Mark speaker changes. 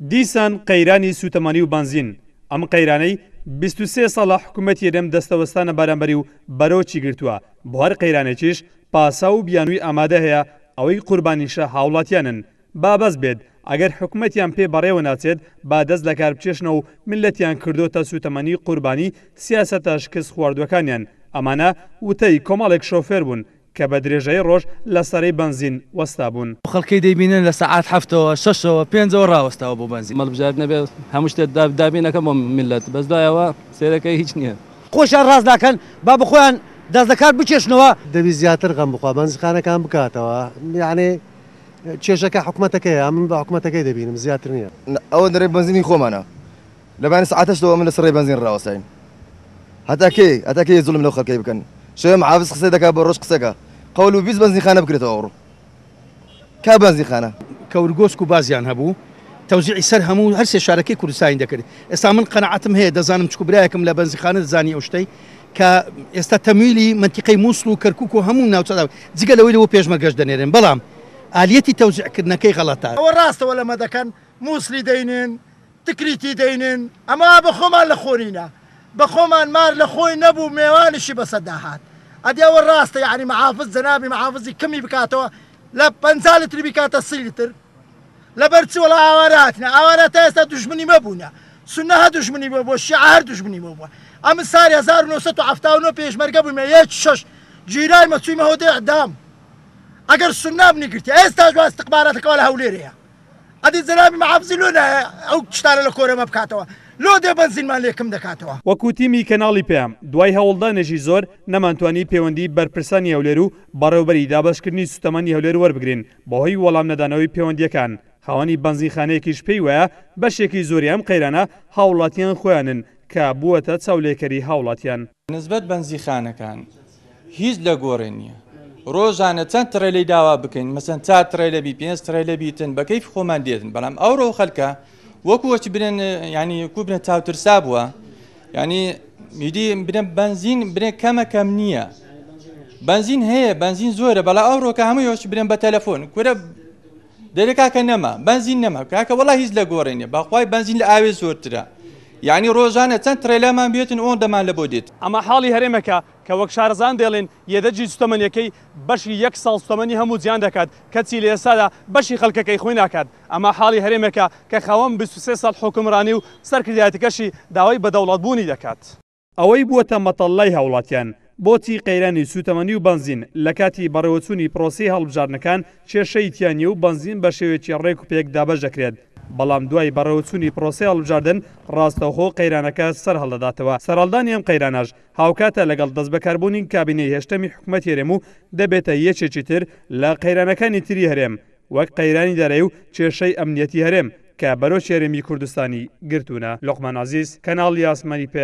Speaker 1: دیسان قەیرانی سوتەمانی و بنزین ئەم قەیرانەی 23 ساڵە حکوومەتی دەم دەستەوەستانە بارەمبەری و بەرەوچی گرتووە بۆ هەر قەیرانێکیش پاسا و بیانووی ئامادە هەیە ئەوەی قوربانیشە هاوڵاتیانن بابەز بێت ئەگەر حکوومەتیان پێ بەڕێوە ناچێت با دەست لە کاربچێشنە و ملەتیان کردوتە سوتەمەنی قوربانی سیاسەتە شکست خواردوەکانیان ئەمانە وتەی کۆمەڵێک شۆفێر بوون کە بە درێژەی ڕۆژ لە سەری بنزین وەستا بوون
Speaker 2: خەڵکی دەبینن لە سعات هەفتەوە ششەوە پێنجەوە ڕاوەستاوە
Speaker 3: بۆ بنزین مەڵبژار نەبێت هەموو شتێت دابینەکە بۆ میلەت بەزدایەوە سێرەکەی هیچ نییە
Speaker 2: خۆشیان ڕازداکەن با بخۆیان دەستەکار بچێشنەوە دەبی زیاتر غەم بخوا بنزخانەکان بکاتەوە یعنی چێشەکە حکوومەتەکەی من بە حکوومەتەکەی دەبینم زیاتر نییە ئەوە دەڕێ بنزینی خۆمانە لەبانی سعاتەشەوە من لە سڕێ بنزین ڕاوەستین
Speaker 3: هەتاکەی ئەتاکەی زلم لەو خەکەی بکەن شێم عاوز قسە دەکات بۆ ڕۆژ قسەکە قەول و بیست بەنزیخانە بکرێتەوە ڕوو کا بەنزیخانە کەورگۆسک و بازیان هەبوو تەوزیعی سەر هەموو هەرسێ شارەکەی کوردستانی دەکرد ئێستا من قەنەعاتم هەیە دەزانم چکوبرایەکەم لە بەنزیخانە زانی ئەو شتەی کە ئێستا تەمیلی منتیقی مووسڵ و کەرکک و هەموو ناوچەدا جگە لەوەی لەوە پێشمەگەش دەنێرن بەڵام ئالەتی تەوزیعکردنەکەی غەڵەتە ئەوە ڕاستەوە لەمە دەکەن مووسلی دەینن تکریتی دەینن ئەما بە خۆمان لە خۆرینە بە خۆمان مار لە خۆی نەبوو میێوانشی بەسەداهات ادي اول راسته يعني محافظ زنابي محافظي كمي بكاتو لا بنزالت اللي بكاتا السيلتر لا برتسي ولا اواراتنا اواراتها هسه دشمني ما بونا سنه دشمني ما بو الشيعه دشمني ما بو ام سال 1979 بيش مرگه بو یک شش جيراي ما توی ما هو اعدام اگر سنه بنگرتی هسه و استقبارات کال هولریه ئەدی زرامی مەحافزی لۆ ئەو شتارە لە کۆرەمە بکاتەوە لۆ دێ بەنزینمان لێکم دەکاتەوە
Speaker 1: وەکوتیمی کەناڵی پێم دوای هەوڵدانێژی زۆر نەمانتوانی پەیوەندی بەرپرسانی هەولێر و بەڕێوبەری دابشکردنی سوتەمەنی هەولێر وەربگرین بەهۆی وەڵام نەدانەوەی پەیوەندیەکان خاوەنی بنزیخانەیەکیش پێی وایە بەشێکی زۆریان قەیرانە هاوڵاتیان خۆیانن کە بووەتە چاولێکەری هاوڵاتیان نسبەت بنزیخانەکان هیچ لە گۆڕێن نیە ڕۆژانە چەند
Speaker 2: تڕێ لی داوا بکەین مەسەن چا تڕێ لەبی پێنج تڕێ لەبیتن بەکەیف خۆمان دێتن بەڵام ئەو ڕۆ خەلکە وەکو وەچ برن ینی کو بنە چاوترسا بووە ینی میدی بنە بنزین برێ کەمە کەم نییە بنزین هەیە بنزین زۆرە بەڵا ئەو ڕۆکە هەموو یۆش برێن بە تەلەفۆن کورە دەرێ کاکە نەما بنزین نەما کاکە وڵا هیچ لە گۆڕێنە باخوای بنزین لە ئاوێ زۆرترە یعنی ڕۆژانە چەند ترێلامان بێتن ئەوەن دەمان لە بۆ
Speaker 1: دیت ئەمە حاڵی هەرێمەکە کە وەک شارزان دێڵێن یەدەجی سوتەمەنیەکەی بەشی یەک ساڵ سوتەمەنی هەموو زیان دەکات کەچی لە ئێستادا بەشی خەڵکەکەی خۆی ناکات ئەمە حاڵی هەرێمەکە کە خاوەم 23 سال حکمڕانی و سەرکردایەتەکەشی داوای بەدەوڵاتبوونی دەکات ئەوەی بووە مەتەڵای هاوڵاتیان. بۆچی قەیرانی سوتەمەنی و بنزین لە کاتی بەڕێوەچوونی پرۆسی هەڵبژارنەکان کێشەی تیانی و بنزین بە شێوێکی ڕێک و پێک دابەژەکرێت بەڵام دوای بەڕەوچوونی پرۆسی هەڵبژاردن ڕاستەخۆ قەیرانەکە سەر هەڵدەداتەوە سەرالدانی ئەم قەیراناش هاوکاتە لەگەڵ دەست بەکاربوونی کابینی هێشتەمی حکوومەت هێرێم و دەبێتە یەکێکی تر لە قەیرانەکانی تری هەرێم وەک قەیرانی دەرەی و کێشەی ئەمنیەتی هەرێم کە بەرۆ شێرێمی کوردستانی گرتوونە لۆقمانازیز کەناڵ یاسمانی پێ